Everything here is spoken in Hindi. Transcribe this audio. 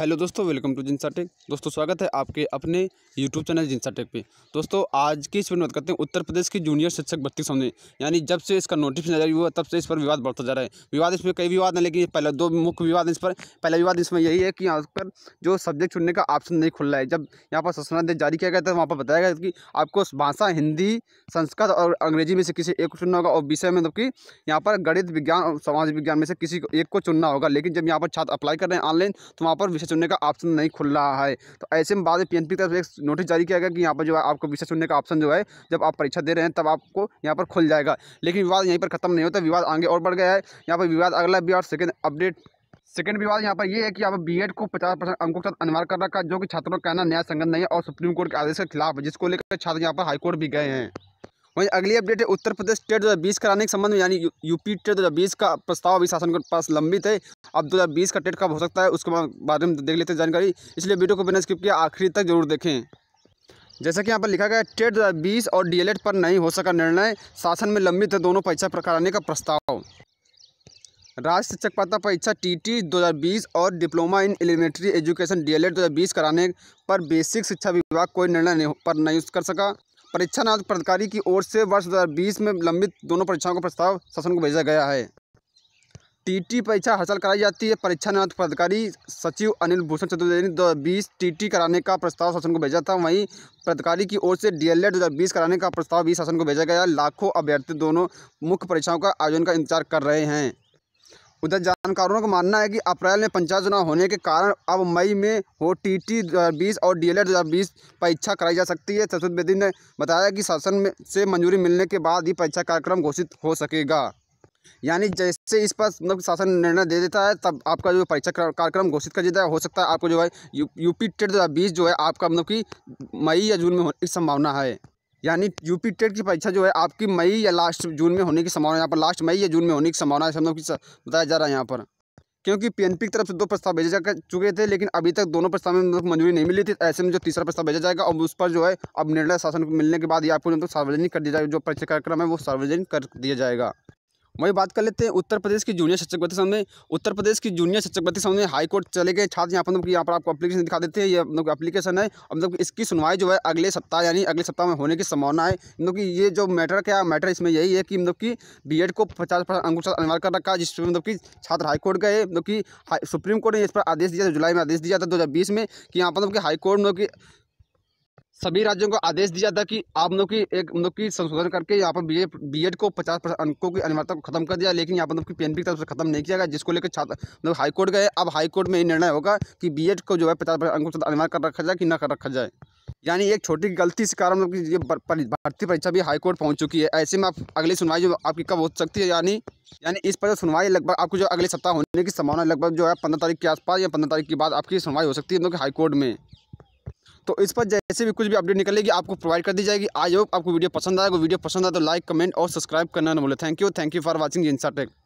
हेलो दोस्तों वेलकम टू जिनसा टेक दोस्तों स्वागत है आपके अपने यूट्यूब चैनल जिनसा टेक पे दोस्तों आज की इस वीडियो में बात करते हैं उत्तर प्रदेश की जूनियर शिक्षक भर्ती सामने यानी जब से इसका नोटिस जारी हुआ तब से इस पर विवाद बढ़ता जा रहा है विवाद इसमें कई विवाद हैं लेकिन पहले दो मुख्य विवाद इस पर पहला विवाद इसमें यही है कि यहाँ पर जो सब्जेक्ट चुनने का ऑप्शन नहीं खुल रहा है जब यहाँ पर शासनादेश जारी किया गया था वहाँ पर बताया गया कि आपको भाषा हिंदी संस्कृत और अंग्रेजी में से किसी एक को चुनना होगा और विषय में मतलब कि यहाँ पर गणित विज्ञान और समाज विज्ञान में से किसी एक को चुनना होगा लेकिन जब यहाँ पर छात्र अप्लाई कर रहे हैं ऑनलाइन तो वहाँ पर विषय सुनने का ऑप्शन नहीं खुल रहा है तो ऐसे में बाद में पी की तरफ एक नोटिस जारी किया गया कि यहाँ पर जो है आपको विषय सुनने का ऑप्शन जो है जब आप परीक्षा दे रहे हैं तब आपको यहाँ पर खुल जाएगा लेकिन विवाद यहीं पर खत्म नहीं होता विवाद आगे और बढ़ गया है यहाँ पर विवाद अगला विवाद सेकेंड अपडेट सेकेंड विवाद यहाँ पर यह है कि यहाँ पर बी को 50 परसेंट अंकों के साथ अनिवार्य कर रखा जो कि छात्रों का कहना न्याय संगत नहीं है और सुप्रीम कोर्ट के आदेश के खिलाफ है जिसको लेकर छात्र यहाँ पर हाईकोर्ट भी गए हैं वहीं अगली अपडेट है उत्तर प्रदेश टेट 2020 कराने के संबंध में यानी यू, यूपी टेट 2020 का प्रस्ताव अभी शासन के पास लंबित है अब 2020 का टेट कब हो सकता है उसके बारे में देख लेते हैं जानकारी इसलिए वीडियो को बिना स्किप किया आखिरी तक जरूर देखें जैसा कि यहाँ पर लिखा गया है टेट 2020 और डी पर नहीं हो सका निर्णय शासन में लंबित है दोनों परीक्षा कराने का प्रस्ताव राज्य शिक्षक पात्रता परीक्षा टी टी और diploma in elementary education D L कराने पर बेसिक शिक्षा विभाग कोई निर्णय पर नहीं कर सका परीक्षा नाथ पदाधिकारी की ओर से वर्ष 2020 में लंबित दोनों परीक्षाओं का प्रस्ताव शासन को भेजा गया है टीटी परीक्षा हासिल कराई जाती है परीक्षा नियंत्रण पदाधिकारी सचिव अनिल भूषण चतुर्वेदी ने दो हज़ार बीस टी कराने का प्रस्ताव शासन को भेजा था वहीं पदाधिकारी की ओर से डीएलएड 2020 कराने का प्रस्ताव भी शासन को भेजा गया लाखों अभ्यर्थी दोनों मुख्य परीक्षाओं का आयोजन का इंतजार कर रहे हैं उधर जानकारों का मानना है कि अप्रैल में पंचायत चुनाव होने के कारण अब मई में हो टी टी बीस और डी एल एड परीक्षा कराई जा सकती है सरस्वत बेदी ने बताया कि शासन में से मंजूरी मिलने के बाद ही परीक्षा कार्यक्रम घोषित हो सकेगा यानी जैसे इस पर मतलब शासन निर्णय दे देता है तब आपका जो परीक्षा कार्यक्रम घोषित कर देता है हो सकता है आपको जो है यू पी टेट दो जो है आपका मतलब कि मई या जून में होने की संभावना है यानी यूपी टेट की परीक्षा जो है आपकी मई या लास्ट जून में होने की संभावना यहाँ पर लास्ट मई या जून में होने की संभावना है कि बताया जा रहा है यहाँ पर क्योंकि पीएनपी की तरफ से दो प्रस्ताव भेजे जा चुके थे लेकिन अभी तक दोनों प्रस्ताव में मंजूरी नहीं मिली थी ऐसे में जो तीसरा प्रस्ताव भेजा जाएगा और उस पर जो है अब निर्णय शासन मिलने के बाद ये आपको जो सार्वजनिक कर दिया जाएगा जो परीक्षा कार्यक्रम है वो सार्वजनिक कर दिया जाएगा वहीं बात कर लेते हैं उत्तर प्रदेश की जूनियर शिक्षक भर्ती समय उत्तर प्रदेश की जूनियर शिक्षक भर्ती समय हाईकोर्ट चले गए छात्र यहाँ पर मतलब यहाँ पर आपको अपलीकेशन दिखा देते हैं ये मतलब एप्लीकेशन है मतलब इसकी सुनवाई जो है अगले सप्ताह यानी अगले सप्ताह में होने की संभावना है मतलब कि ये जो मैटर क्या मैटर इसमें यही है कि मतलब कि बी को पचास परसेंट अंकुश अनिवार्य कर रखा जिसमें मतलब कि छात्र हाईकोर्ट गए मतलब कि सुप्रीम कोर्ट ने इस पर आदेश दिया था जुलाई में आदेश दिया था दो में कि यहाँ पर मतलब कि हाईकोर्ट मतलब कि सभी राज्यों को आदेश दिया था कि आप लोग की एक लोग की संशोधन करके यहाँ पर बी बीएड को पचास अंकों की अनिवार्यता को खत्म कर दिया लेकिन यहाँ पर लोग की पी एन की तरफ से खत्म नहीं किया गया जिसको लेकर छात्र लोग हाईकोर्ट गए अब हाईकोर्ट में ये निर्णय होगा कि बी एड को जो है पचास अंकों से अनिवार्य कर रखा जाए कि न कर रखा जाए यानी एक छोटी गलती से कारण लोग ये भर्ती परीक्षा भी हाईकोर्ट पहुँच चुकी है ऐसे में आप अगली सुनवाई जो आपकी कब हो सकती है यानी यानी इस पर जो सुनवाई लगभग आपको जो अगले सप्ताह होने की संभावना लगभग जो है पंद्रह तारीख के आसपास या पंद्रह तारीख के बाद आपकी सुनवाई हो सकती है मतलब हाईकोर्ट में तो इस पर जैसे भी कुछ भी अपडेट निकलेगी आपको प्रोवाइड कर दी जाएगी आई होप आपको वीडियो पसंद आएगा वीडियो पसंद आए तो लाइक कमेंट और सब्सक्राइब करना ना बोले thank you thank you for watching इंसाटेक